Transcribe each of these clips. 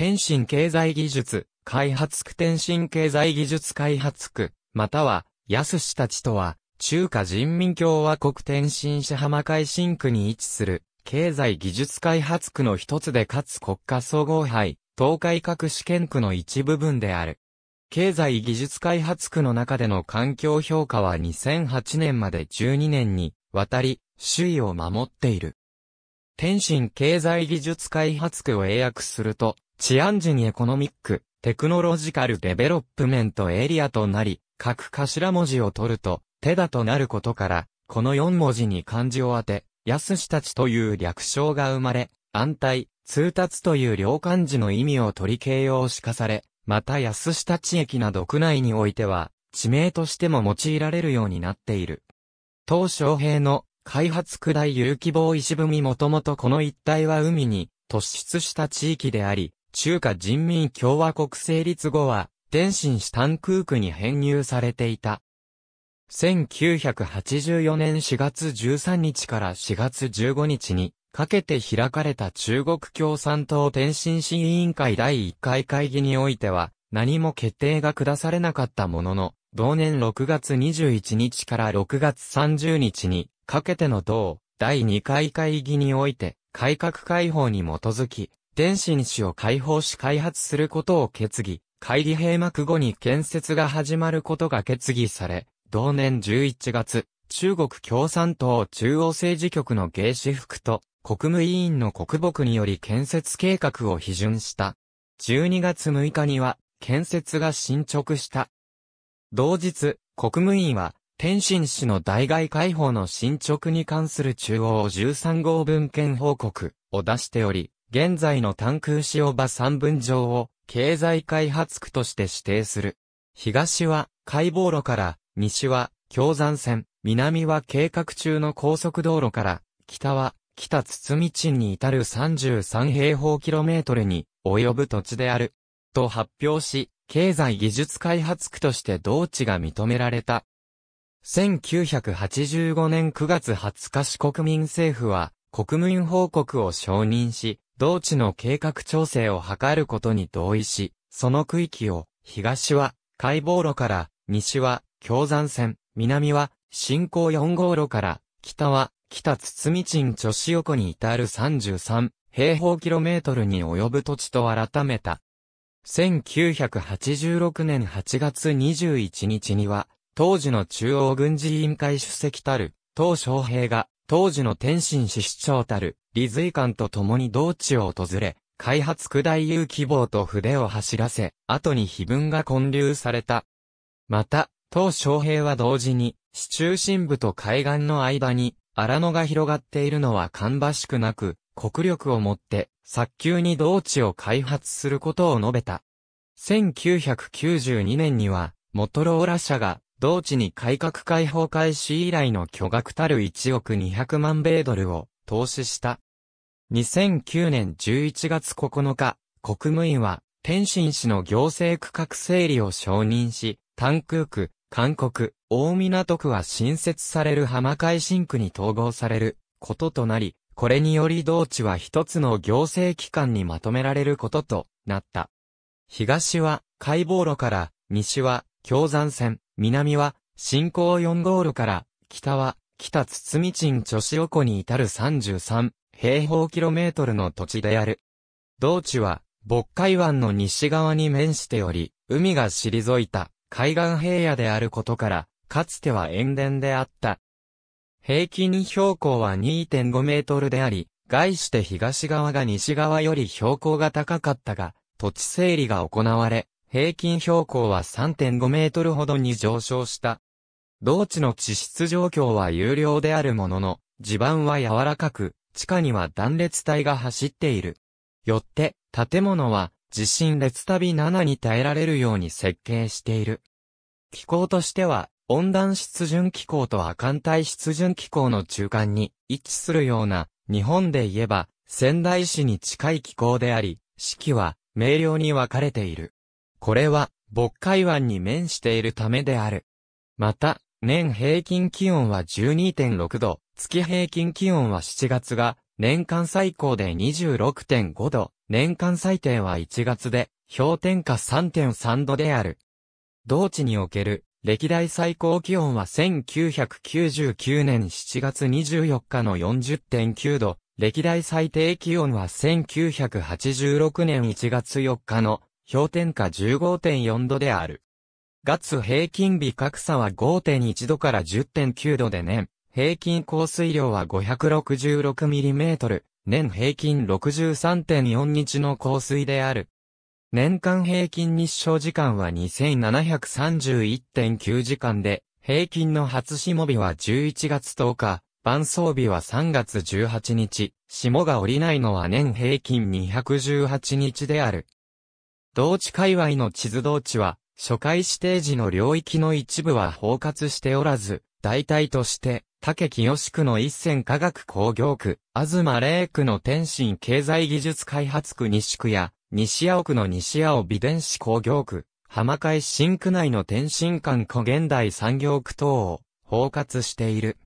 天津経済技術、開発区天津経済技術開発区、または、安氏たちとは、中華人民共和国天津市浜海新区に位置する、経済技術開発区の一つでかつ国家総合杯、東海各試験区の一部分である。経済技術開発区の中での環境評価は2008年まで12年にわたり首位を守っている。天津経済技術開発区を英訳すると、治安人エコノミック、テクノロジカルデベロップメントエリアとなり、各頭文字を取ると、手だとなることから、この4文字に漢字を当て、安したちという略称が生まれ、安泰、通達という両漢字の意味を取り形容し化され、また安したち駅など区内においては、地名としても用いられるようになっている。当昌平の開発区大有機棒石みもともとこの一帯は海に突出した地域であり、中華人民共和国成立後は、天津市丹空区に編入されていた。1984年4月13日から4月15日にかけて開かれた中国共産党天津市委員会第1回会議においては何も決定が下されなかったものの、同年6月21日から6月30日にかけての同第2回会議において改革開放に基づき天津市を開放し開発することを決議、会議閉幕後に建設が始まることが決議され、同年11月、中国共産党中央政治局の芸私服と国務委員の国木により建設計画を批准した。12月6日には建設が進捗した。同日、国務委員は天津市の代外開放の進捗に関する中央13号文献報告を出しており、現在の単空塩場三分場を経済開発区として指定する。東は解剖路から、西は京山線、南は計画中の高速道路から、北は北堤地に至る33平方キロメートルに及ぶ土地である。と発表し、経済技術開発区として同地が認められた。1985年9月20日市国民政府は国民報告を承認し、同地の計画調整を図ることに同意し、その区域を、東は、解剖路から、西は、京山線、南は、新港4号路から、北は、北堤鎮著子横に至る33平方キロメートルに及ぶ土地と改めた。1986年8月21日には、当時の中央軍事委員会主席たる、東昌平が当時の天津市市長たる、李瑞官と共に同地を訪れ、開発区大有希望と筆を走らせ、後に碑文が建立された。また、当昌平は同時に、市中心部と海岸の間に、荒野が広がっているのは芳しくなく、国力をもって、早急に同地を開発することを述べた。1992年には、モトローラ社が、同地に改革開放開始以来の巨額たる1億200万米ドルを投資した。2009年11月9日、国務院は天津市の行政区画整理を承認し、単空区、韓国、大港区は新設される浜海新区に統合されることとなり、これにより同地は一つの行政機関にまとめられることとなった。東は解剖路から、西は京山線、南は、新港4号路から、北は、北堤鎮著子横に至る33平方キロメートルの土地である。道地は、渤海湾の西側に面しており、海が退いた海岸平野であることから、かつては塩田であった。平均標高は2.5メートルであり、概して東側が西側より標高が高かったが、土地整理が行われ、平均標高は3.5メートルほどに上昇した。同地の地質状況は有料であるものの、地盤は柔らかく、地下には断裂帯が走っている。よって、建物は地震列旅7に耐えられるように設計している。気候としては、温暖湿潤気候と亜寒帯湿潤気候の中間に位置するような、日本で言えば仙台市に近い気候であり、四季は明瞭に分かれている。これは、渤海湾に面しているためである。また、年平均気温は12.6度、月平均気温は7月が、年間最高で26.5度、年間最低は1月で、氷点下3.3度である。同地における、歴代最高気温は1999年7月24日の40.9度、歴代最低気温は1986年1月4日の氷点下15.4度である。月平均日格差は5.1度から10.9度で年、平均降水量は 566mm、年平均63.4日の降水である。年間平均日照時間は2731.9時間で、平均の初霜日は11月10日、晩装日は3月18日、霜が降りないのは年平均218日である。同地界隈の地図同地は、初回指定時の領域の一部は包括しておらず、大体として、竹清区の一線科学工業区、東霊区の天津経済技術開発区西区や、西青区の西青美電子工業区、浜海新区内の天津館古現代産業区等を包括している。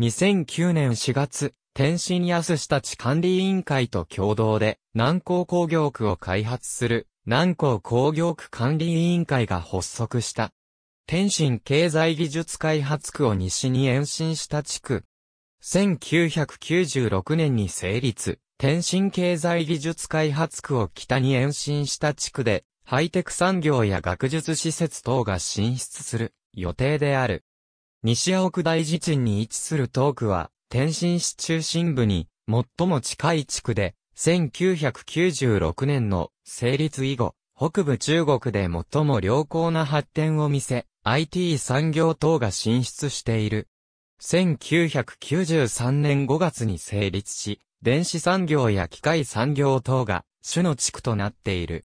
2009年4月、天津安下地管理委員会と共同で、南港工業区を開発する南港工業区管理委員会が発足した。天津経済技術開発区を西に延伸した地区。1996年に成立、天津経済技術開発区を北に延伸した地区で、ハイテク産業や学術施設等が進出する予定である。西青区大地鎮に位置する東区は、天津市中心部に最も近い地区で、1996年の成立以後、北部中国で最も良好な発展を見せ、IT 産業等が進出している。1993年5月に成立し、電子産業や機械産業等が主の地区となっている。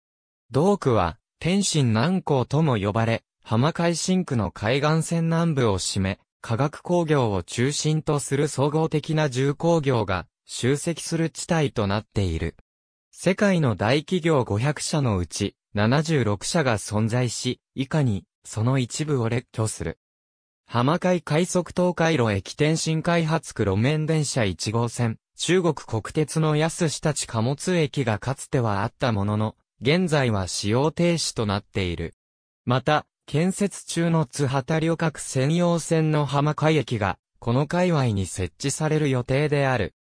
同区は天津南港とも呼ばれ、浜海新区の海岸線南部を占め、化学工業を中心とする総合的な重工業が集積する地帯となっている。世界の大企業500社のうち76社が存在し、以下にその一部を列挙する。浜海快速東海路駅天新開発区路面電車1号線、中国国鉄の安下地貨物駅がかつてはあったものの、現在は使用停止となっている。また、建設中の津畑旅客専用線の浜海駅が、この界隈に設置される予定である。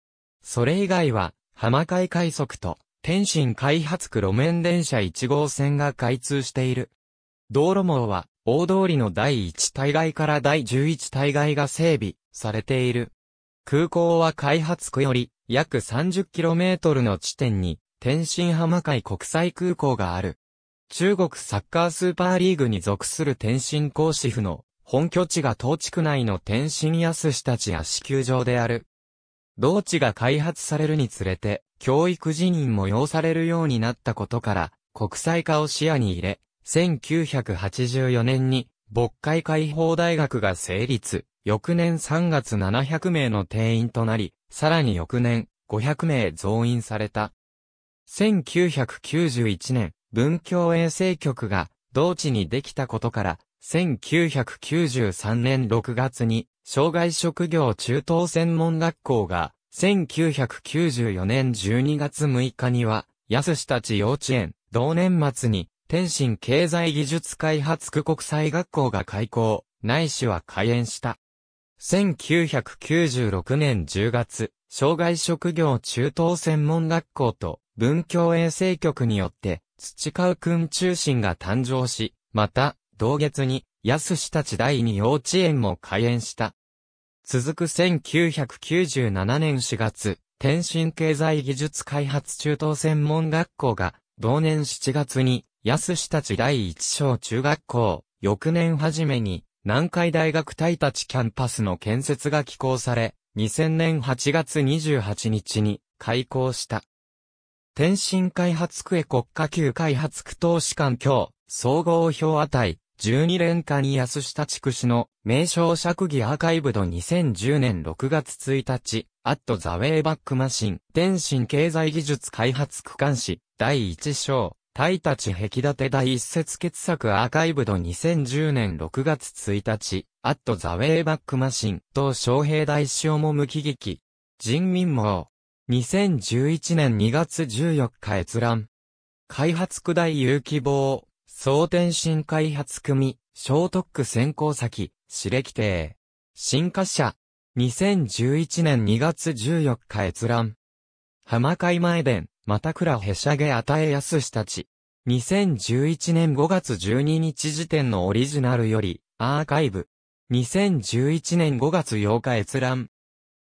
それ以外は、浜海快速と、天津開発区路面電車1号線が開通している。道路網は、大通りの第1対外から第11対外が整備されている。空港は開発区より約 30km の地点に天津浜海国際空港がある。中国サッカースーパーリーグに属する天津甲子府の本拠地が当地区内の天津安下地足球場である。同地が開発されるにつれて、教育辞任も要されるようになったことから、国際化を視野に入れ、1984年に、渤海解放大学が成立、翌年3月700名の定員となり、さらに翌年、500名増員された。1991年、文教衛生局が同地にできたことから、1993年6月に障害職業中等専門学校が、1994年12月6日には、安志たち幼稚園、同年末に、天津経済技術開発区国際学校が開校、内市は開園した。1996年10月、障害職業中等専門学校と文教衛生局によって、川く君中心が誕生し、また、同月に、安志たち第二幼稚園も開園した。続く1997年4月、天津経済技術開発中等専門学校が、同年7月に、安たち第一小中学校、翌年初めに、南海大学大立キャンパスの建設が起工され、2000年8月28日に開校した。天津開発区へ国家級開発区投資環境、総合表値、12連冠安下地区市の名称釈義アーカイブド2010年6月1日、アットザウェイバックマシン、天津経済技術開発区間誌第1章、タイタチ壁立て第一節傑作アーカイブド2010年6月1日、アットザウェイバックマシン、と昌平大師も無機劇、人民網、2011年2月14日閲覧、開発区大有希望、総天新開発組、小特区ック先、指令規定。新華社。2011年2月14日閲覧。浜海前伝、またくらへしゃげ与えやすしたち。2011年5月12日時点のオリジナルより、アーカイブ。2011年5月8日閲覧。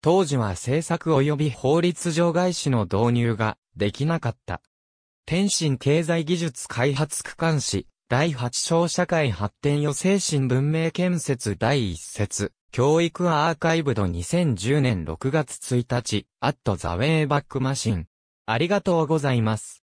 当時は政策及び法律上外資の導入ができなかった。天津経済技術開発区間市、第8章社会発展予精神文明建設第1節、教育アーカイブド2010年6月1日、アットザウェイバックマシン。ありがとうございます。